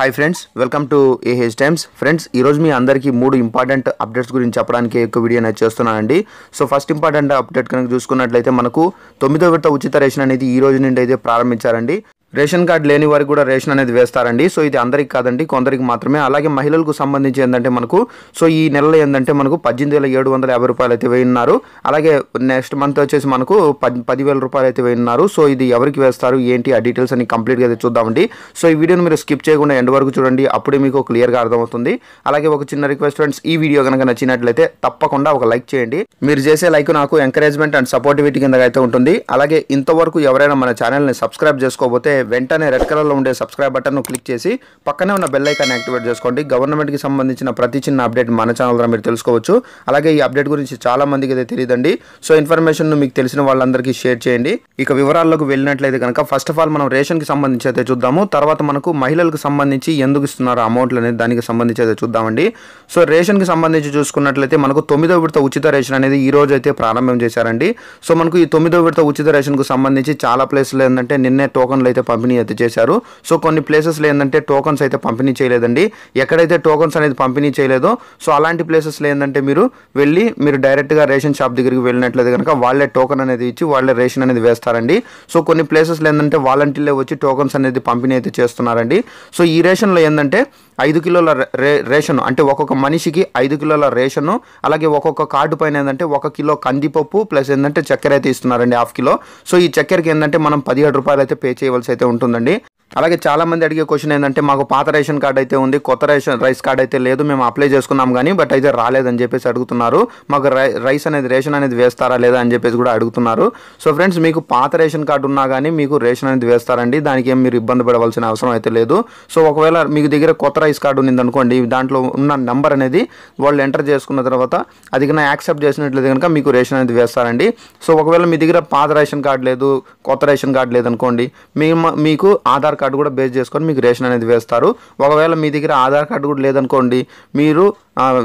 hi friends welcome to A H times friends ఈరోజు మీ అందరికీ మూడు ఇంపార్టెంట్ అప్డేట్స్ గురించి చెప్పడానికి ఎక్కువ వీడియో నేను చేస్తున్నానండి సో ఫస్ట్ ఇంపార్టెంట్ అప్డేట్ కనుక చూసుకున్నట్లయితే మనకు తొమ్మిదో విడత ఉచిత రేషన్ అనేది ఈ రోజు నుండి అయితే ప్రారంభించారండి రేషన్ కార్డు లేని వారికి కూడా రేషన్ అనేది వేస్తారండి సో ఇది అందరికి కాదండి కొందరికి మాత్రమే అలాగే మహిళలకు సంబంధించి ఏంటంటే మనకు సో ఈ నెలలో ఏంటంటే మనకు పద్దెనిమిది వేల ఏడు వందల యాభై రూపాయలు అయితే వేయన్నారు అలాగే నెక్స్ట్ మంత్ వచ్చేసి మనకు పది పదివేల రూపాయలు అయితే వేయన్నారు సో ఇది ఎవరికి వేస్తారు ఏంటి ఆ డీటెయిల్స్ అని కంప్లీట్గా అయితే చూద్దామండి సో ఈ వీడియోని మీరు స్కిప్ చేయకుండా ఎండ్ వరకు చూడండి అప్పుడే మీకు క్లియర్గా అర్థమవుతుంది అలాగే ఒక చిన్న రిక్వెస్ట్ ఫ్రెండ్స్ ఈ వీడియో కనుక నచ్చినట్లయితే తప్పకుండా ఒక లైక్ చేయండి మీరు చేసే లైక్ నాకు ఎంకరేజ్మెంట్ అండ్ సపోర్టివిటీ కింద అయితే ఉంటుంది అలాగే ఇంతవరకు ఎవరైనా మన ఛానల్ని సబ్స్క్రైబ్ చేసుకోకపోతే వెంటనే రెడ్ కలర్లో ఉండే సబ్స్క్రైబ్ బటన్ను క్లిక్ చేసి పక్కనే ఉన్న బెల్ ఐకాన్ యాక్టివేట్ చేసుకోండి గవర్నమెంట్కి సంబంధించిన ప్రతి చిన్న అప్డేట్ మన ఛానల్ ద్వారా మీరు తెలుసుకోవచ్చు అలాగే ఈ అప్డేట్ గురించి చాలా మందికి అయితే తెలియదండి సో ఇన్ఫర్మేషన్ను మీకు తెలిసిన వాళ్ళందరికీ షేర్ చేయండి ఇక వివరాల్లోకి వెళ్ళినట్లయితే కనుక ఫస్ట్ ఆఫ్ ఆల్ మనం రేషన్కి సంబంధించి అయితే చూద్దాము తర్వాత మనకు మహిళలకు సంబంధించి ఎందుకు ఇస్తున్నారు అమౌంట్లు అనేది దానికి సంబంధించి అయితే చూద్దామండి సో రేషన్కి సంబంధించి చూసుకున్నట్లయితే మనకు తొమ్మిదో విడత ఉచిత రేషన్ అనేది ఈ రోజు అయితే ప్రారంభం చేశారండి సో మనకు ఈ తొమ్మిదో విడత ఉచిత రేషన్కు సంబంధించి చాలా ప్లేస్లు ఏంటంటే నిన్నే టోకన్లు అయితే పంపిణీ అయితే చేశారు సో కొన్ని ప్లేసెస్లో ఏంటంటే టోకన్స్ అయితే పంపిణీ చేయలేదండి ఎక్కడైతే టోకన్స్ అనేది పంపిణీ చేయలేదో సో అలాంటి ప్లేసెస్లో ఏంటంటే మీరు వెళ్ళి మీరు డైరెక్ట్గా రేషన్ షాప్ దగ్గరికి వెళ్ళినట్లయితే కనుక వాళ్ళే టోకన్ అనేది ఇచ్చి వాళ్ళే రేషన్ అనేది వేస్తారండి సో కొన్ని ప్లేసెస్లో ఏంటంటే వాలంటీర్లే వచ్చి టోకన్స్ అనేది పంపిణీ అయితే చేస్తున్నారండి సో ఈ రేషన్లో ఏంటంటే ఐదు కిలోల రే రేషను అంటే ఒక్కొక్క మనిషికి ఐదు కిలోల రేషను అలాగే ఒక్కొక్క కార్డు పైన ఏంటంటే ఒక కిలో కందిపప్పు ప్లస్ ఏంటంటే చక్కెర అయితే ఇస్తున్నారండి హాఫ్ కిలో సో ఈ చక్కెరకి ఏంటంటే మనం పదిహేడు రూపాయలు అయితే పే చేయవలసి అయితే ఉంటుందండి అలాగే చాలామంది అడిగే క్వశ్చన్ ఏంటంటే మాకు పాత రేషన్ కార్డ్ అయితే ఉంది కొత్త రేషన్ రైస్ కార్డ్ అయితే లేదు మేము అప్లై చేసుకున్నాం కానీ బట్ అయితే రాలేదని చెప్పేసి అడుగుతున్నారు మాకు రైస్ అనేది రేషన్ అనేది వేస్తారా లేదా అని చెప్పేసి కూడా అడుగుతున్నారు సో ఫ్రెండ్స్ మీకు పాత రేషన్ కార్డు ఉన్నా కానీ మీకు రేషన్ అనేది వేస్తారండి దానికి ఏం మీరు ఇబ్బంది పడవలసిన అవసరం అయితే లేదు సో ఒకవేళ మీకు దగ్గర కొత్త రైస్ కార్డు ఉంది అనుకోండి దాంట్లో ఉన్న నెంబర్ అనేది వాళ్ళు ఎంటర్ చేసుకున్న తర్వాత అది కన్నా యాక్సెప్ట్ చేసినట్లయితే కనుక మీకు రేషన్ అనేది వేస్తారండి సో ఒకవేళ మీ దగ్గర పాత రేషన్ కార్డు లేదు కొత్త రేషన్ కార్డు లేదనుకోండి మీ మీకు ఆధార్ కార్డు కూడా బేస్ చేసుకొని మీకు రేషన్ అనేది వేస్తారు ఒకవేళ మీ దగ్గర ఆధార్ కార్డు కూడా లేదనుకోండి మీరు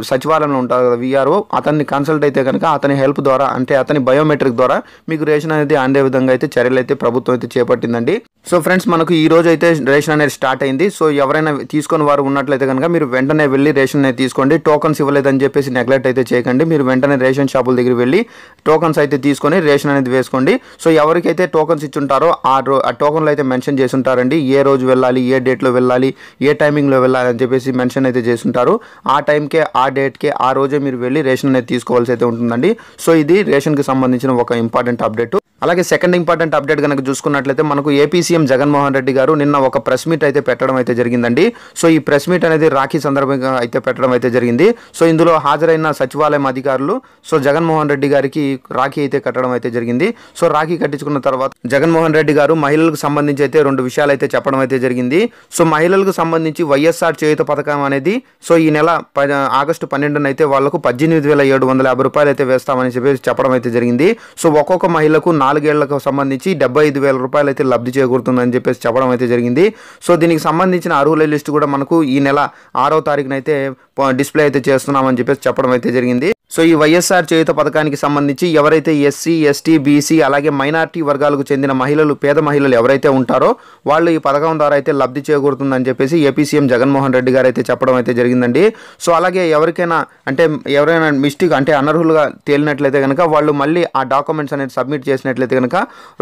సచివాలయంలో ఉంటారు కదా విఆర్ఓ అతన్ని కన్సల్ట్ అయితే కనుక అతని హెల్ప్ ద్వారా అంటే అతని బయోమెట్రిక్ ద్వారా మీకు రేషన్ అనేది అందే విధంగా అయితే చర్యలు అయితే ప్రభుత్వం అయితే చేపట్టిందండి సో ఫ్రెండ్స్ మనకు ఈ రోజు అయితే రేషన్ అనేది స్టార్ట్ అయింది సో ఎవరైనా తీసుకొని వారు ఉన్నట్లయితే కనుక మీరు వెంటనే వెళ్ళి రేషన్ అనేది తీసుకోండి టోకన్స్ ఇవ్వలేదని చెప్పేసి నెగ్లెక్ట్ అయితే చేయకండి మీరు వెంటనే రేషన్ షాపుల దగ్గర వెళ్ళి టోకన్స్ అయితే తీసుకొని రేషన్ అనేది వేసుకోండి సో ఎవరికైతే టోకన్స్ ఇచ్చుంటారో ఆ రో ఆ టోకన్లు అయితే మెన్షన్ ఉంటారండి ఏ రోజు వెళ్ళాలి ఏ డేట్లో వెళ్ళాలి ఏ టైమింగ్లో వెళ్ళాలి అని చెప్పేసి మెన్షన్ అయితే ఉంటారు ఆ టైంకి డేట్కే ఆ డేట్కే ఆ రోజే మీరు వెళ్ళి రేషన్ అనేది తీసుకోవాల్సి అయితే ఉంటుందండి సో ఇది రేషన్కి సంబంధించిన ఒక ఇంపార్టెంట్ అప్డేట్ అలాగే సెకండ్ ఇంపార్టెంట్ అప్డేట్ కనుక చూసుకున్నట్లయితే మనకు ఏపీ సీఎం జగన్మోహన్ రెడ్డి గారు నిన్న ఒక ప్రెస్ మీట్ అయితే పెట్టడం అయితే జరిగిందండి సో ఈ ప్రెస్ మీట్ అనేది రాఖీ సందర్భంగా అయితే పెట్టడం అయితే జరిగింది సో ఇందులో హాజరైన సచివాలయం అధికారులు సో జగన్మోహన్ రెడ్డి గారికి రాఖీ అయితే కట్టడం అయితే జరిగింది సో రాఖీ కట్టించుకున్న తర్వాత జగన్మోహన్ రెడ్డి గారు మహిళలకు సంబంధించి అయితే రెండు విషయాలు అయితే చెప్పడం అయితే జరిగింది సో మహిళలకు సంబంధించి వైఎస్ఆర్ చేయుత పథకం అనేది సో ఈ నెల ఆగస్టు పన్నెండున అయితే వాళ్లకు పద్దెనిమిది వేల ఏడు వందల యాభై రూపాయలు అయితే వేస్తామని చెప్పేసి చెప్పడం అయితే జరిగింది సో ఒక్కొక్క మహిళకు నాలుగేళ్లకు సంబంధించి డెబ్బై ఐదు వేల రూపాయలు అయితే లబ్ధి చేకూరుతుందని చెప్పేసి చెప్పడం అయితే జరిగింది సో దీనికి సంబంధించిన అర్హుల లిస్టు కూడా మనకు ఈ నెల ఆరో తారీఖునైతే డిస్ప్లే అయితే చేస్తున్నామని చెప్పేసి చెప్పడం అయితే జరిగింది సో ఈ వైఎస్ఆర్ చేయుత పథకానికి సంబంధించి ఎవరైతే ఎస్సీ ఎస్టీ బీసీ అలాగే మైనార్టీ వర్గాలకు చెందిన మహిళలు పేద మహిళలు ఎవరైతే ఉంటారో వాళ్ళు ఈ పథకం ద్వారా అయితే లబ్ధి చేకూరుతుందని చెప్పేసి ఏపీ సీఎం జగన్మోహన్ రెడ్డి గారు అయితే చెప్పడం అయితే జరిగిందండి సో అలాగే ఎవరికైనా అంటే ఎవరైనా మిస్టేక్ అంటే అనర్హులుగా తేలినట్లయితే కనుక వాళ్ళు మళ్ళీ ఆ డాక్యుమెంట్స్ అనేది సబ్మిట్ చేసినట్లయితే కనుక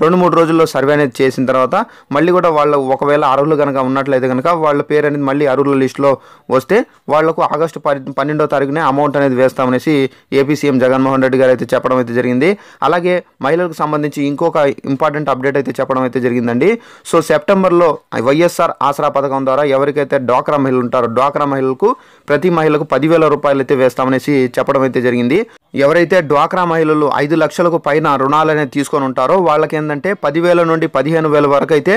రెండు మూడు రోజుల్లో సర్వే అనేది చేసిన తర్వాత మళ్ళీ కూడా వాళ్ళు ఒకవేళ అర్హులు కనుక ఉన్నట్లయితే కనుక వాళ్ళ పేరు అనేది మళ్ళీ అర్హుల లిస్టులో వస్తే వాళ్లకు ఆగ ఆగస్టు పన్నెండో తారీఖునే అమౌంట్ అనేది వేస్తామనేసి ఏపీ సీఎం జగన్మోహన్ రెడ్డి గారు అయితే చెప్పడం అయితే జరిగింది అలాగే మహిళలకు సంబంధించి ఇంకొక ఇంపార్టెంట్ అప్డేట్ అయితే చెప్పడం అయితే జరిగిందండి సో సెప్టెంబర్లో వైఎస్ఆర్ ఆసరా పథకం ద్వారా ఎవరికైతే డ్వాక్రా మహిళలు ఉంటారో డ్వాక్రా మహిళలకు ప్రతి మహిళకు పదివేల రూపాయలు అయితే వేస్తామనేసి చెప్పడం అయితే జరిగింది ఎవరైతే డ్వాక్రా మహిళలు ఐదు లక్షలకు పైన అనేది తీసుకొని ఉంటారో వాళ్ళకి ఏంటంటే పదివేల నుండి పదిహేను వేల వరకు అయితే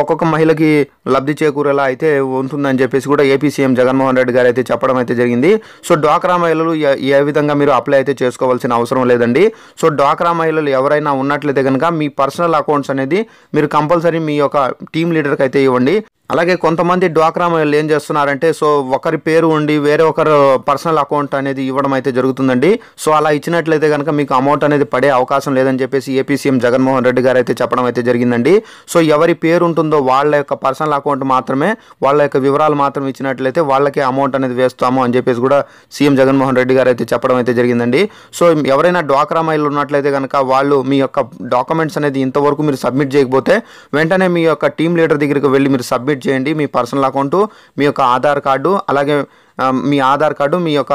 ఒక్కొక్క మహిళకి లబ్ధి చేకూరేలా అయితే ఉంటుందని చెప్పేసి కూడా ఏపీ సీఎం జగన్మోహన్ రెడ్డి గారు అయితే చెప్పడం అయితే జరిగింది సో డ్వాక్రా మహిళలు ఏ విధంగా మీరు అప్లై అయితే చేసుకోవాల్సిన అవసరం లేదండి సో డ్వాక్రా మహిళలు ఎవరైనా ఉన్నట్లయితే కనుక మీ పర్సనల్ అకౌంట్స్ అనేది మీరు కంపల్సరీ మీ యొక్క టీం లీడర్కి అయితే ఇవ్వండి అలాగే కొంతమంది డ్వాక్రా మహిళలు ఏం చేస్తున్నారంటే సో ఒకరి పేరు ఉండి వేరే ఒకరు పర్సనల్ అకౌంట్ అనేది ఇవ్వడం అయితే జరుగుతుందండి సో అలా ఇచ్చినట్లయితే కనుక మీకు అమౌంట్ అనేది పడే అవకాశం లేదని చెప్పేసి ఏపీ సీఎం జగన్మోహన్ రెడ్డి గారు అయితే చెప్పడం అయితే జరిగిందండి సో ఎవరి పేరు ఉంటుందో వాళ్ళ యొక్క పర్సనల్ అకౌంట్ మాత్రమే వాళ్ళ యొక్క వివరాలు మాత్రం ఇచ్చినట్లయితే వాళ్ళకే అమౌంట్ అనేది వేస్తాము అని చెప్పేసి కూడా సీఎం జగన్మోహన్ రెడ్డి గారు అయితే చెప్పడం అయితే జరిగిందండి సో ఎవరైనా డ్వాక్రా మహిళలు ఉన్నట్లయితే కనుక వాళ్ళు మీ యొక్క డాక్యుమెంట్స్ అనేది ఇంతవరకు మీరు సబ్మిట్ చేయకపోతే వెంటనే మీ యొక్క టీం లీడర్ దగ్గరికి వెళ్ళి మీరు సబ్మిట్ చేయండి మీ పర్సనల్ అకౌంటు మీ యొక్క ఆధార్ కార్డు అలాగే మీ ఆధార్ కార్డు మీ యొక్క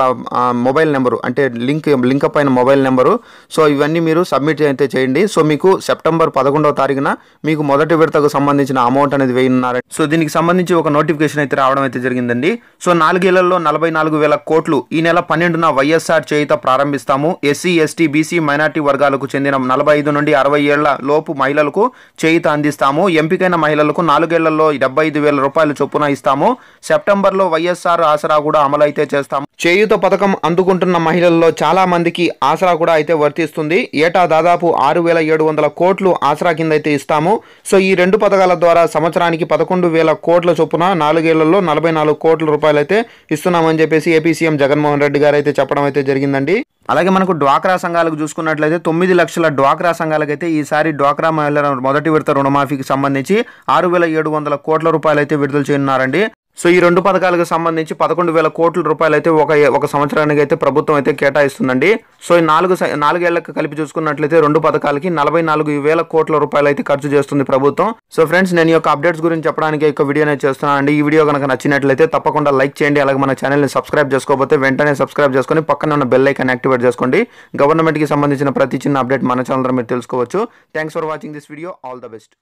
మొబైల్ నెంబరు అంటే లింక్ లింక్ అయిన మొబైల్ నెంబరు సో ఇవన్నీ మీరు సబ్మిట్ అయితే చేయండి సో మీకు సెప్టెంబర్ పదకొండవ తారీఖున మీకు మొదటి విడతకు సంబంధించిన అమౌంట్ అనేది వేయనున్నారు సో దీనికి సంబంధించి ఒక నోటిఫికేషన్ అయితే రావడం అయితే జరిగిందండి సో నాలుగేళ్లలో నలభై నాలుగు వేల కోట్లు ఈ నెల పన్నెండున వైఎస్ఆర్ చేయుత ప్రారంభిస్తాము ఎస్సీ ఎస్టీ బీసీ మైనార్టీ వర్గాలకు చెందిన నలభై ఐదు నుండి అరవై ఏళ్ల లోపు మహిళలకు చేయుత అందిస్తాము ఎంపికైన మహిళలకు నాలుగేళ్లలో డెబ్బై ఐదు వేల రూపాయలు చొప్పున ఇస్తాము సెప్టెంబర్లో వైఎస్ఆర్ ఆసరా కూడా కూడా అమలైతే చేస్తాం చేయూత పథకం అందుకుంటున్న మహిళల్లో చాలా మందికి ఆసరా కూడా అయితే వర్తిస్తుంది ఏటా దాదాపు ఆరు వేల ఏడు వందల కోట్లు ఆసరా కింద అయితే ఇస్తాము సో ఈ రెండు పథకాల ద్వారా సంవత్సరానికి పదకొండు వేల కోట్ల చొప్పున నాలుగేళ్లలో నలభై నాలుగు కోట్ల రూపాయలు అయితే ఇస్తున్నామని చెప్పేసి ఏపీ సీఎం జగన్మోహన్ రెడ్డి గారు అయితే చెప్పడం అయితే జరిగిందండి అలాగే మనకు డ్వాక్రా సంఘాలకు చూసుకున్నట్లయితే తొమ్మిది లక్షల డ్వాక్రా సంఘాలకైతే ఈసారి డ్వాక్రా మహిళల మొదటి విడత రుణమాఫీకి సంబంధించి ఆరు వేల ఏడు వందల కోట్ల రూపాయలు అయితే విడుదల చేయనున్నారండి సో ఈ రెండు పథకాలకు సంబంధించి పదకొండు వేల కోట్ల రూపాయలు అయితే ఒక ఒక సంవత్సరానికి అయితే ప్రభుత్వం అయితే కేటాయిస్తుందండి సో ఈ నాలుగు నాలుగేళ్లకు కలిపి చూసుకున్నట్లయితే రెండు పథకాలకి నలభై నాలుగు వేల కోట్ల రూపాయలు అయితే ఖర్చు చేస్తుంది ప్రభుత్వం సో ఫ్రెండ్స్ నేను యొక్క అప్డేట్స్ గురించి చెప్పడానికి ఒక వీడియో నేను చేస్తున్నాను అండి ఈ వీడియో కనుక నచ్చినట్లయితే తప్పకుండా లైక్ చేయండి అలాగే మన ఛానల్ని సబ్స్క్రైబ్ చేసుకోకపోతే వెంటనే సబ్స్క్రైబ్ చేసుకొని పక్కన ఉన్న బెల్ ఐకాన్ యాక్టివేట్ చేసుకోండి గవర్నమెంట్కి సంబంధించిన ప్రతి చిన్న అప్డేట్ మన ఛానల్ మీరు తెలుసుకోవచ్చు thanks for watching this video all the best